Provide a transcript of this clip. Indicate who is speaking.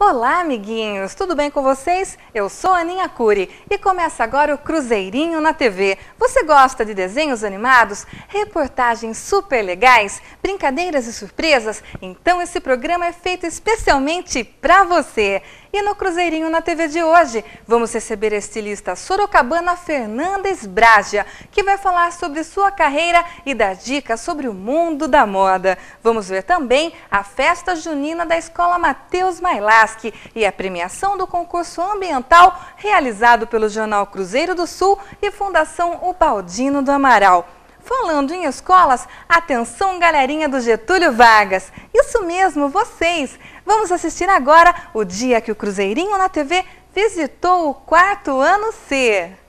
Speaker 1: Olá, amiguinhos! Tudo bem com vocês? Eu sou a Aninha Cury e começa agora o Cruzeirinho na TV. Você gosta de desenhos animados, reportagens super legais, brincadeiras e surpresas? Então esse programa é feito especialmente para você! E no Cruzeirinho na TV de hoje, vamos receber a estilista sorocabana Fernandes Braja, que vai falar sobre sua carreira e dar dicas sobre o mundo da moda. Vamos ver também a festa junina da Escola Matheus Mailaski e a premiação do concurso ambiental realizado pelo Jornal Cruzeiro do Sul e Fundação O Baldino do Amaral. Falando em escolas, atenção galerinha do Getúlio Vargas. Isso mesmo, vocês. Vamos assistir agora o dia que o Cruzeirinho na TV visitou o quarto ano C.